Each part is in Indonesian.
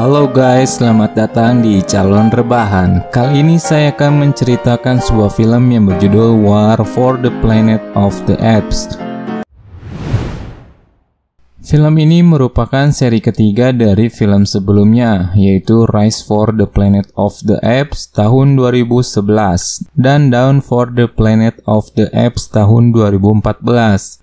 Halo guys, selamat datang di Calon Rebahan. Kali ini saya akan menceritakan sebuah film yang berjudul War for the Planet of the Apes Film ini merupakan seri ketiga dari film sebelumnya, yaitu Rise for the Planet of the Apes tahun 2011 dan Down for the Planet of the Apes tahun 2014.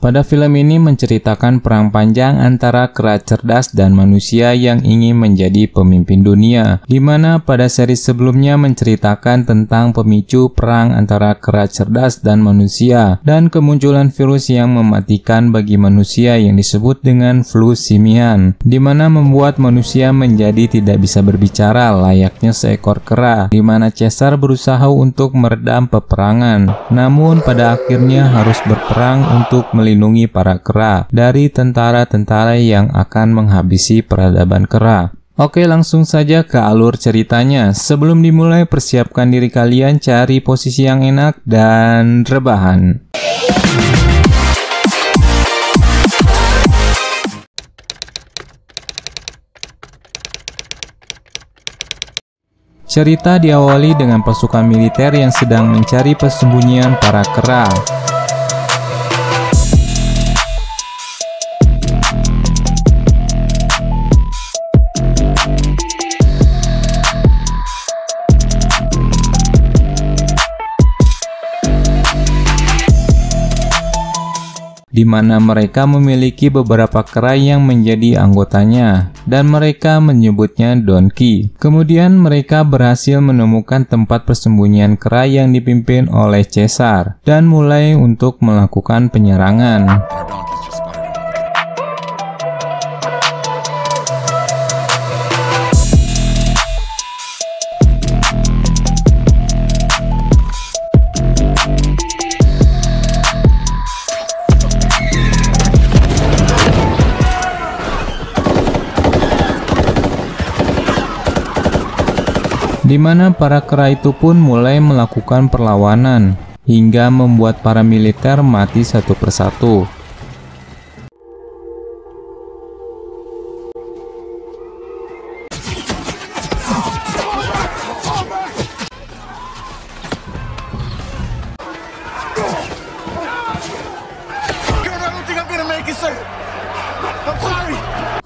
Pada film ini menceritakan perang panjang antara kera cerdas dan manusia yang ingin menjadi pemimpin dunia, di mana pada seri sebelumnya menceritakan tentang pemicu perang antara kera cerdas dan manusia dan kemunculan virus yang mematikan bagi manusia yang disebut dengan dan flu simian, di mana membuat manusia menjadi tidak bisa berbicara layaknya seekor kera, di mana Caesar berusaha untuk meredam peperangan. Namun pada akhirnya harus berperang untuk melindungi para kera dari tentara-tentara yang akan menghabisi peradaban kera. Oke langsung saja ke alur ceritanya Sebelum dimulai persiapkan diri kalian cari posisi yang enak dan rebahan Cerita diawali dengan pasukan militer yang sedang mencari persembunyian para kera di mana mereka memiliki beberapa kera yang menjadi anggotanya, dan mereka menyebutnya Donkey. Kemudian mereka berhasil menemukan tempat persembunyian kera yang dipimpin oleh Caesar, dan mulai untuk melakukan penyerangan. di mana para kera itu pun mulai melakukan perlawanan hingga membuat para militer mati satu persatu.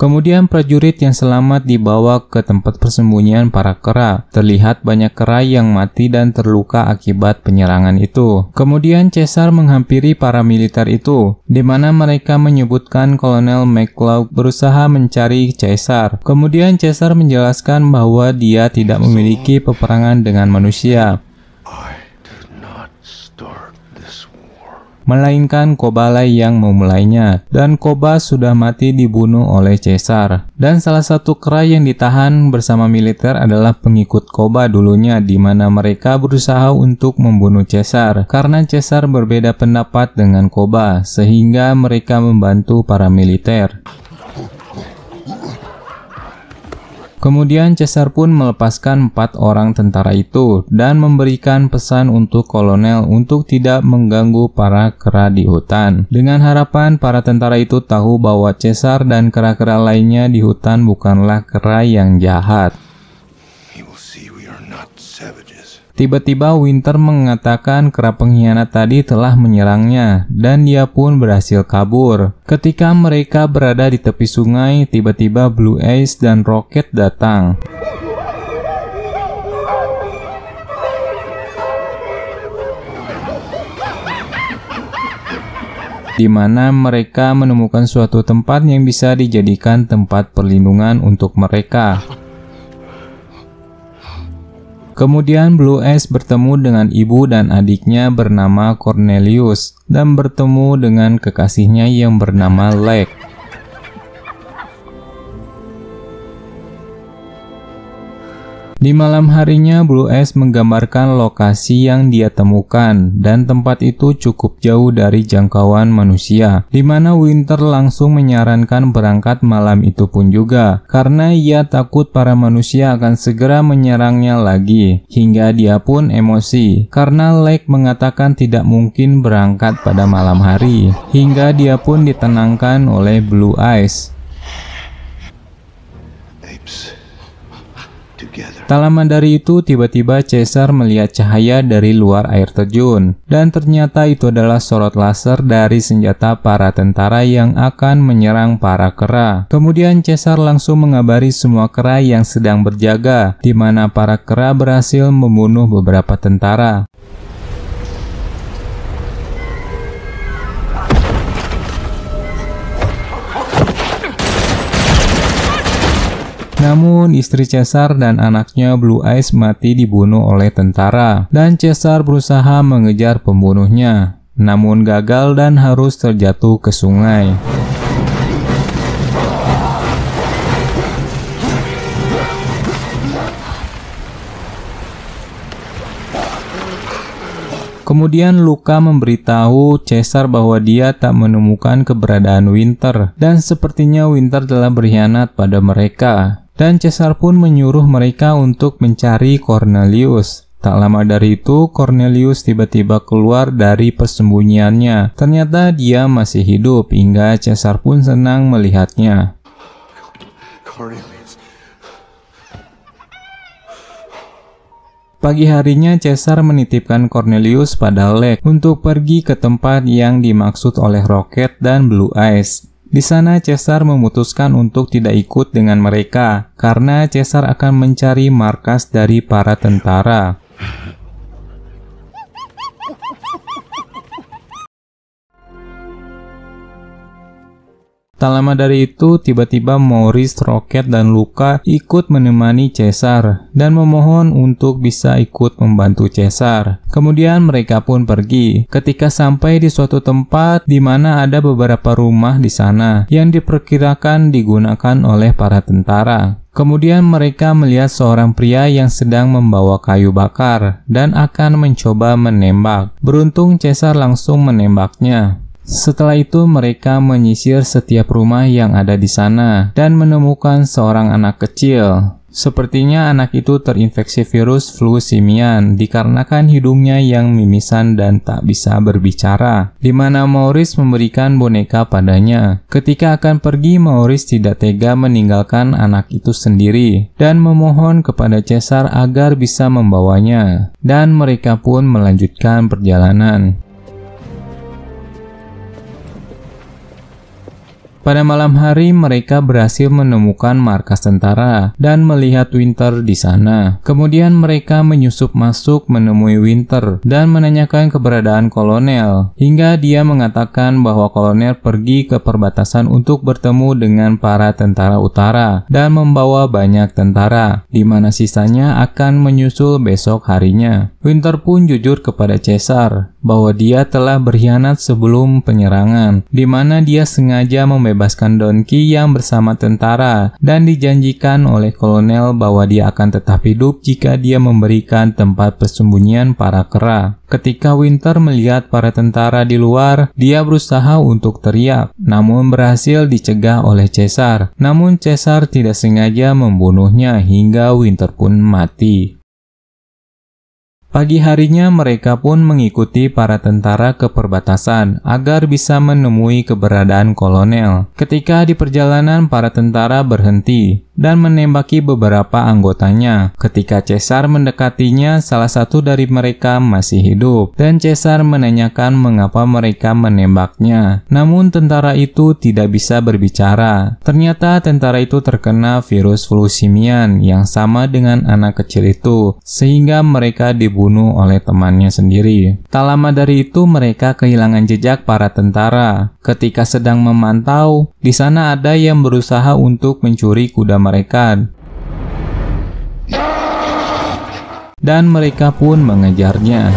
Kemudian prajurit yang selamat dibawa ke tempat persembunyian para kera. Terlihat banyak kera yang mati dan terluka akibat penyerangan itu. Kemudian Caesar menghampiri para militer itu, di mana mereka menyebutkan Kolonel McLeod berusaha mencari Caesar. Kemudian Caesar menjelaskan bahwa dia tidak memiliki peperangan dengan manusia, melainkan Kobalai yang memulainya, dan Koba sudah mati dibunuh oleh Caesar. Dan salah satu kera yang ditahan bersama militer adalah pengikut Koba dulunya, di mana mereka berusaha untuk membunuh Caesar, karena Caesar berbeda pendapat dengan Koba, sehingga mereka membantu para militer. Kemudian Caesar pun melepaskan empat orang tentara itu dan memberikan pesan untuk kolonel untuk tidak mengganggu para kera di hutan. Dengan harapan para tentara itu tahu bahwa Caesar dan kera-kera lainnya di hutan bukanlah kera yang jahat. Tiba-tiba Winter mengatakan kera pengkhianat tadi telah menyerangnya dan dia pun berhasil kabur. Ketika mereka berada di tepi sungai, tiba-tiba Blue Eyes dan Rocket datang. di mana mereka menemukan suatu tempat yang bisa dijadikan tempat perlindungan untuk mereka. Kemudian Blue Eyes bertemu dengan ibu dan adiknya bernama Cornelius dan bertemu dengan kekasihnya yang bernama Lex. Di malam harinya, Blue S menggambarkan lokasi yang dia temukan dan tempat itu cukup jauh dari jangkauan manusia, di mana Winter langsung menyarankan berangkat malam itu pun juga, karena ia takut para manusia akan segera menyerangnya lagi, hingga dia pun emosi, karena Lake mengatakan tidak mungkin berangkat pada malam hari, hingga dia pun ditenangkan oleh Blue Eyes. Tak lama dari itu, tiba-tiba Caesar melihat cahaya dari luar air terjun. Dan ternyata itu adalah sorot laser dari senjata para tentara yang akan menyerang para kera. Kemudian Caesar langsung mengabari semua kera yang sedang berjaga, di mana para kera berhasil membunuh beberapa tentara. Namun, istri Cesar dan anaknya Blue Eyes mati dibunuh oleh tentara, dan Cesar berusaha mengejar pembunuhnya, namun gagal dan harus terjatuh ke sungai. Kemudian Luka memberitahu Cesar bahwa dia tak menemukan keberadaan Winter dan sepertinya Winter telah berkhianat pada mereka. Dan Caesar pun menyuruh mereka untuk mencari Cornelius. Tak lama dari itu, Cornelius tiba-tiba keluar dari persembunyiannya. Ternyata dia masih hidup, hingga Caesar pun senang melihatnya. Pagi harinya, Caesar menitipkan Cornelius pada Lex untuk pergi ke tempat yang dimaksud oleh Rocket dan Blue Eyes. Di sana Caesar memutuskan untuk tidak ikut dengan mereka karena Caesar akan mencari markas dari para tentara. Tak lama dari itu, tiba-tiba Morris, Rocket, dan Luka ikut menemani Caesar dan memohon untuk bisa ikut membantu Caesar. Kemudian mereka pun pergi. Ketika sampai di suatu tempat di mana ada beberapa rumah di sana yang diperkirakan digunakan oleh para tentara. Kemudian mereka melihat seorang pria yang sedang membawa kayu bakar dan akan mencoba menembak. Beruntung Caesar langsung menembaknya. Setelah itu mereka menyisir setiap rumah yang ada di sana dan menemukan seorang anak kecil. Sepertinya anak itu terinfeksi virus flu simian dikarenakan hidungnya yang mimisan dan tak bisa berbicara, di mana Maurice memberikan boneka padanya. Ketika akan pergi, Maurice tidak tega meninggalkan anak itu sendiri dan memohon kepada Cesar agar bisa membawanya. Dan mereka pun melanjutkan perjalanan. Pada malam hari mereka berhasil menemukan markas tentara dan melihat Winter di sana. Kemudian mereka menyusup masuk menemui Winter dan menanyakan keberadaan kolonel hingga dia mengatakan bahwa kolonel pergi ke perbatasan untuk bertemu dengan para tentara utara dan membawa banyak tentara di mana sisanya akan menyusul besok harinya. Winter pun jujur kepada Caesar bahwa dia telah berkhianat sebelum penyerangan, di mana dia sengaja membebaskan Donkey yang bersama tentara dan dijanjikan oleh kolonel bahwa dia akan tetap hidup jika dia memberikan tempat persembunyian para kera. Ketika Winter melihat para tentara di luar, dia berusaha untuk teriak, namun berhasil dicegah oleh Caesar. Namun Caesar tidak sengaja membunuhnya hingga Winter pun mati. Pagi harinya mereka pun mengikuti para tentara ke perbatasan agar bisa menemui keberadaan kolonel. Ketika di perjalanan para tentara berhenti, dan menembaki beberapa anggotanya. Ketika Cesar mendekatinya, salah satu dari mereka masih hidup, dan Cesar menanyakan mengapa mereka menembaknya. Namun tentara itu tidak bisa berbicara. Ternyata tentara itu terkena virus flu simian yang sama dengan anak kecil itu, sehingga mereka dibunuh oleh temannya sendiri. Tak lama dari itu mereka kehilangan jejak para tentara. Ketika sedang memantau, di sana ada yang berusaha untuk mencuri kuda mereka. Dan mereka pun mengejarnya.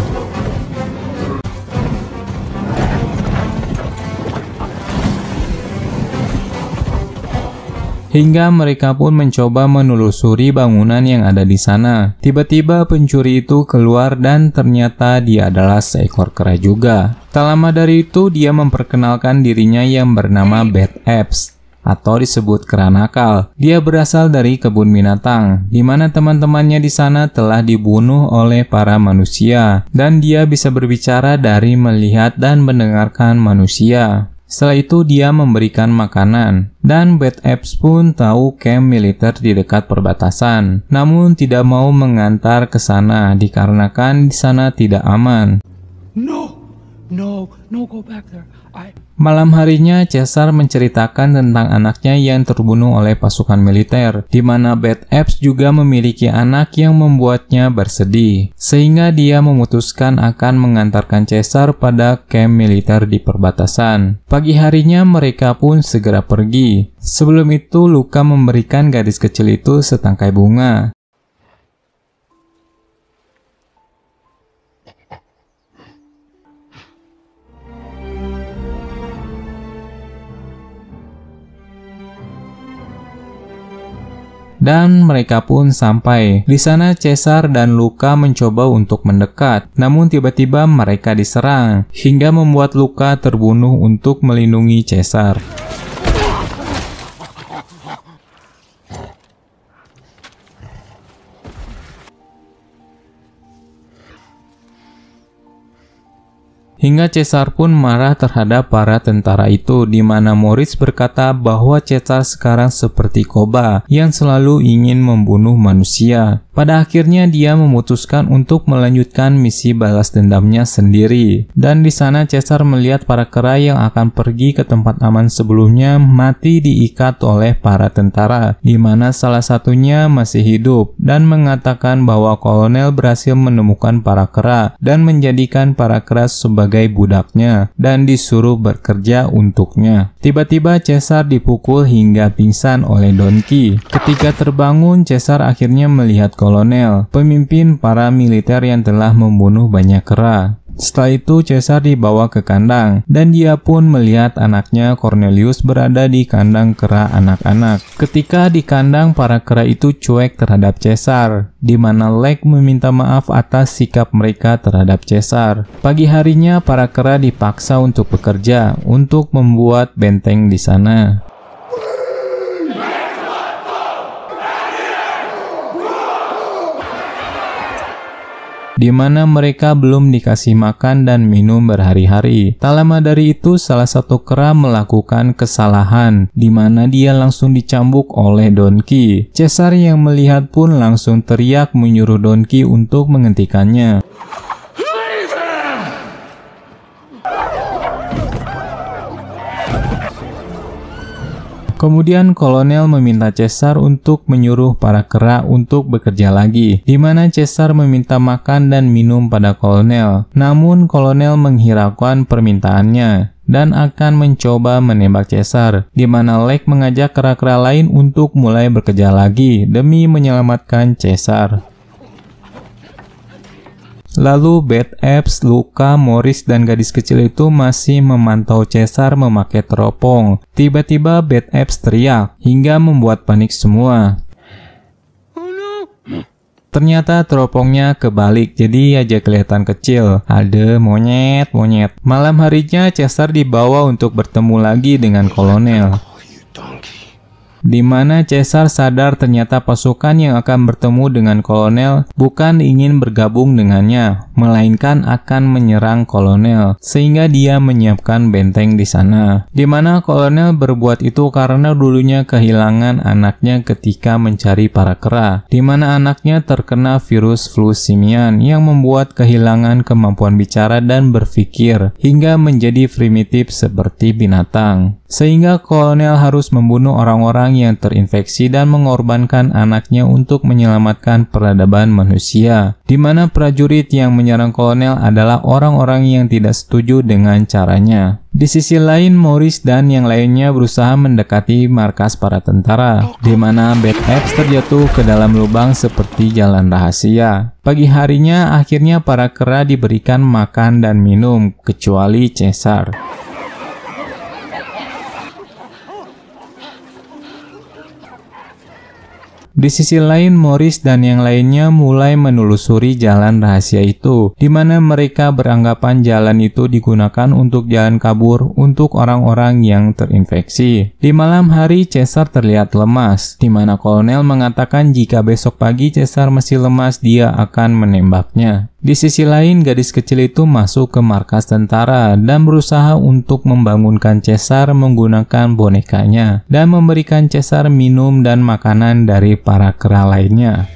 hingga mereka pun mencoba menelusuri bangunan yang ada di sana. Tiba-tiba pencuri itu keluar dan ternyata dia adalah seekor kera juga. Tak lama dari itu, dia memperkenalkan dirinya yang bernama Bad Apps atau disebut keranakal. Dia berasal dari kebun binatang, di mana teman-temannya di sana telah dibunuh oleh para manusia, dan dia bisa berbicara dari melihat dan mendengarkan manusia. Setelah itu dia memberikan makanan, dan Bad Apes pun tahu camp militer di dekat perbatasan, namun tidak mau mengantar ke sana dikarenakan di sana tidak aman. No. No, no, go back there. I... Malam harinya, cesar menceritakan tentang anaknya yang terbunuh oleh pasukan militer, di mana Bad Apps juga memiliki anak yang membuatnya bersedih, sehingga dia memutuskan akan mengantarkan cesar pada kem militer di perbatasan. Pagi harinya, mereka pun segera pergi. Sebelum itu, Luka memberikan gadis kecil itu setangkai bunga, dan mereka pun sampai. Di sana Caesar dan Luka mencoba untuk mendekat, namun tiba-tiba mereka diserang hingga membuat Luka terbunuh untuk melindungi Cesar. Hingga Cesar pun marah terhadap para tentara itu, di mana Moritz berkata bahwa Cesar sekarang seperti Koba yang selalu ingin membunuh manusia. Pada akhirnya dia memutuskan untuk melanjutkan misi balas dendamnya sendiri. Dan di sana Cesar melihat para kera yang akan pergi ke tempat aman sebelumnya mati diikat oleh para tentara, di mana salah satunya masih hidup dan mengatakan bahwa kolonel berhasil menemukan para kera dan menjadikan para kera sebagai sebagai budaknya dan disuruh bekerja untuknya. Tiba-tiba Cesar dipukul hingga pingsan oleh Donki. Ketika terbangun, Cesar akhirnya melihat kolonel, pemimpin para militer yang telah membunuh banyak kera. Setelah itu Caesar dibawa ke kandang dan dia pun melihat anaknya Cornelius berada di kandang kera anak-anak. Ketika di kandang para kera itu cuek terhadap Caesar, di mana Lek meminta maaf atas sikap mereka terhadap Caesar. Pagi harinya para kera dipaksa untuk bekerja untuk membuat benteng di sana. di mana mereka belum dikasih makan dan minum berhari-hari. Tak lama dari itu, salah satu kera melakukan kesalahan, di mana dia langsung dicambuk oleh Donki. Cesar yang melihat pun langsung teriak menyuruh Donki untuk menghentikannya. Kemudian kolonel meminta Cesar untuk menyuruh para kera untuk bekerja lagi, di mana Cesar meminta makan dan minum pada kolonel. Namun kolonel menghiraukan permintaannya dan akan mencoba menembak Cesar. di mana Lek mengajak kera-kera lain untuk mulai bekerja lagi demi menyelamatkan Cesar. Lalu Bad Apps, Luka, Morris, dan gadis kecil itu masih memantau Cesar memakai teropong. Tiba-tiba Bad Apps teriak, hingga membuat panik semua. Ternyata teropongnya kebalik, jadi aja kelihatan kecil. Ada monyet, monyet. Malam harinya Cesar dibawa untuk bertemu lagi dengan kolonel di mana Caesar sadar ternyata pasukan yang akan bertemu dengan kolonel bukan ingin bergabung dengannya, melainkan akan menyerang kolonel, sehingga dia menyiapkan benteng di sana. Di mana kolonel berbuat itu karena dulunya kehilangan anaknya ketika mencari para kera, di mana anaknya terkena virus flu simian yang membuat kehilangan kemampuan bicara dan berpikir, hingga menjadi primitif seperti binatang sehingga kolonel harus membunuh orang-orang yang terinfeksi dan mengorbankan anaknya untuk menyelamatkan peradaban manusia, di mana prajurit yang menyerang kolonel adalah orang-orang yang tidak setuju dengan caranya. Di sisi lain, Morris dan yang lainnya berusaha mendekati markas para tentara, di mana Bad Apps terjatuh ke dalam lubang seperti jalan rahasia. Pagi harinya, akhirnya para kera diberikan makan dan minum, kecuali Caesar. Di sisi lain, Morris dan yang lainnya mulai menelusuri jalan rahasia itu, di mana mereka beranggapan jalan itu digunakan untuk jalan kabur untuk orang-orang yang terinfeksi. Di malam hari, Caesar terlihat lemas, di mana kolonel mengatakan jika besok pagi Caesar masih lemas, dia akan menembaknya. Di sisi lain, gadis kecil itu masuk ke markas tentara dan berusaha untuk membangunkan Cesar menggunakan bonekanya dan memberikan Cesar minum dan makanan dari para kera lainnya.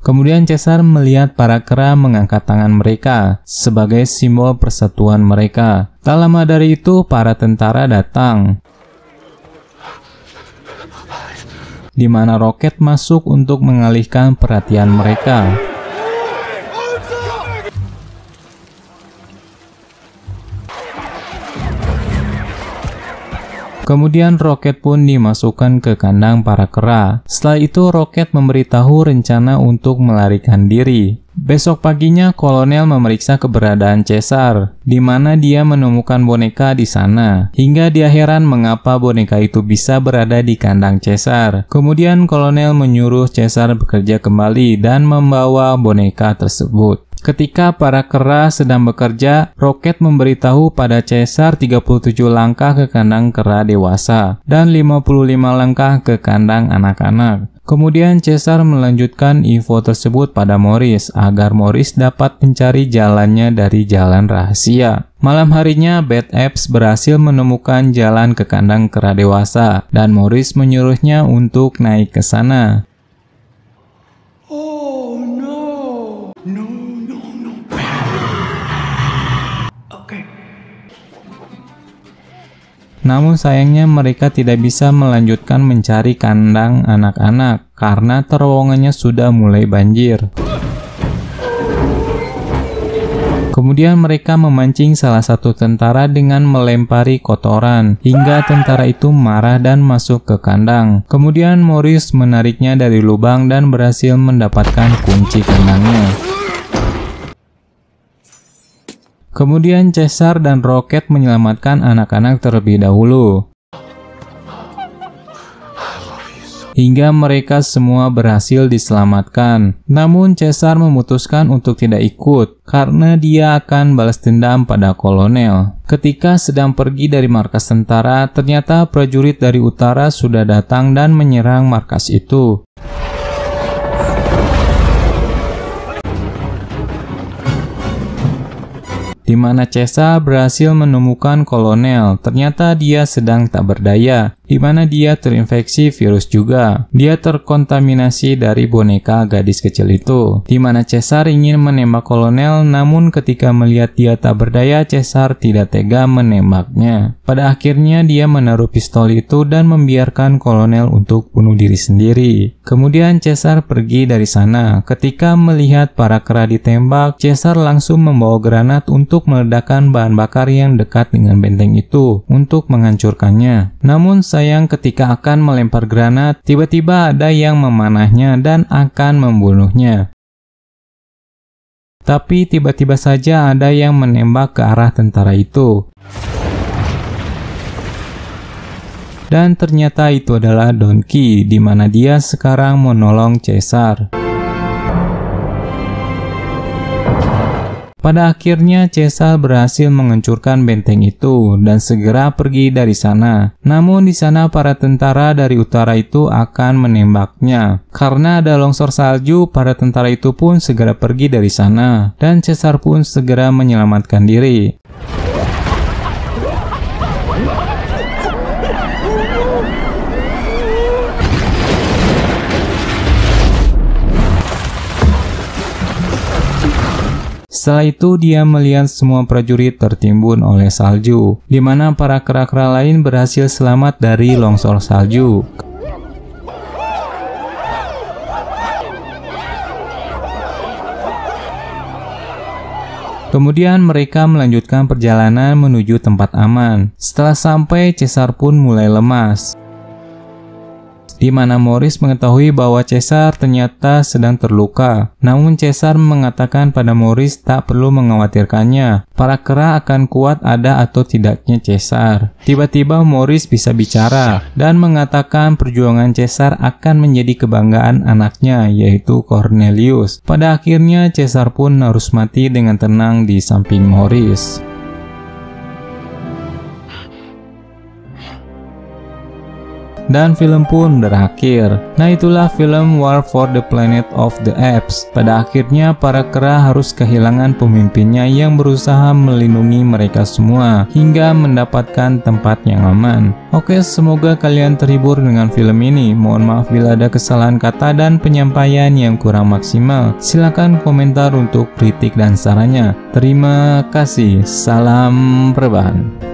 Kemudian Cesar melihat para kera mengangkat tangan mereka sebagai simbol persatuan mereka. Tak lama dari itu, para tentara datang di mana roket masuk untuk mengalihkan perhatian mereka. Kemudian roket pun dimasukkan ke kandang para kera. Setelah itu roket memberitahu rencana untuk melarikan diri. Besok paginya, kolonel memeriksa keberadaan Cesar, di mana dia menemukan boneka di sana, hingga dia heran mengapa boneka itu bisa berada di kandang Cesar. Kemudian, kolonel menyuruh Cesar bekerja kembali dan membawa boneka tersebut. Ketika para kera sedang bekerja, roket memberitahu pada Caesar 37 langkah ke kandang kera dewasa dan 55 langkah ke kandang anak-anak. Kemudian Caesar melanjutkan info tersebut pada Morris agar Morris dapat mencari jalannya dari jalan rahasia. Malam harinya, Bad Apps berhasil menemukan jalan ke kandang kera dewasa dan Morris menyuruhnya untuk naik ke sana. Namun sayangnya mereka tidak bisa melanjutkan mencari kandang anak-anak karena terowongannya sudah mulai banjir. Kemudian mereka memancing salah satu tentara dengan melempari kotoran, hingga tentara itu marah dan masuk ke kandang. Kemudian Morris menariknya dari lubang dan berhasil mendapatkan kunci kandangnya. Kemudian Caesar dan Roket menyelamatkan anak-anak terlebih dahulu. Hingga mereka semua berhasil diselamatkan. Namun Caesar memutuskan untuk tidak ikut karena dia akan balas dendam pada kolonel. Ketika sedang pergi dari markas tentara, ternyata prajurit dari utara sudah datang dan menyerang markas itu. di mana Cesa berhasil menemukan kolonel. Ternyata dia sedang tak berdaya di mana dia terinfeksi virus juga. Dia terkontaminasi dari boneka gadis kecil itu, di mana Cesar ingin menembak kolonel namun ketika melihat dia tak berdaya, Cesar tidak tega menembaknya. Pada akhirnya dia menaruh pistol itu dan membiarkan kolonel untuk bunuh diri sendiri. Kemudian Cesar pergi dari sana. Ketika melihat para kera ditembak, Cesar langsung membawa granat untuk meledakkan bahan bakar yang dekat dengan benteng itu untuk menghancurkannya. Namun sayang ketika akan melempar granat, tiba-tiba ada yang memanahnya dan akan membunuhnya. Tapi tiba-tiba saja ada yang menembak ke arah tentara itu. Dan ternyata itu adalah Donkey, di mana dia sekarang menolong Caesar. Pada akhirnya Cesar berhasil menghancurkan benteng itu dan segera pergi dari sana. Namun di sana para tentara dari utara itu akan menembaknya. Karena ada longsor salju, para tentara itu pun segera pergi dari sana dan Cesar pun segera menyelamatkan diri. Setelah itu dia melihat semua prajurit tertimbun oleh salju, di mana para kera-kera lain berhasil selamat dari longsor salju. Kemudian mereka melanjutkan perjalanan menuju tempat aman. Setelah sampai, Cesar pun mulai lemas di mana Morris mengetahui bahwa Caesar ternyata sedang terluka. Namun Caesar mengatakan pada Morris tak perlu mengkhawatirkannya. Para kera akan kuat ada atau tidaknya Caesar. Tiba-tiba Morris bisa bicara dan mengatakan perjuangan Caesar akan menjadi kebanggaan anaknya yaitu Cornelius. Pada akhirnya Caesar pun harus mati dengan tenang di samping Morris. dan film pun berakhir. Nah itulah film War for the Planet of the Apes. Pada akhirnya para kera harus kehilangan pemimpinnya yang berusaha melindungi mereka semua hingga mendapatkan tempat yang aman. Oke semoga kalian terhibur dengan film ini. Mohon maaf bila ada kesalahan kata dan penyampaian yang kurang maksimal. Silahkan komentar untuk kritik dan sarannya. Terima kasih. Salam perubahan.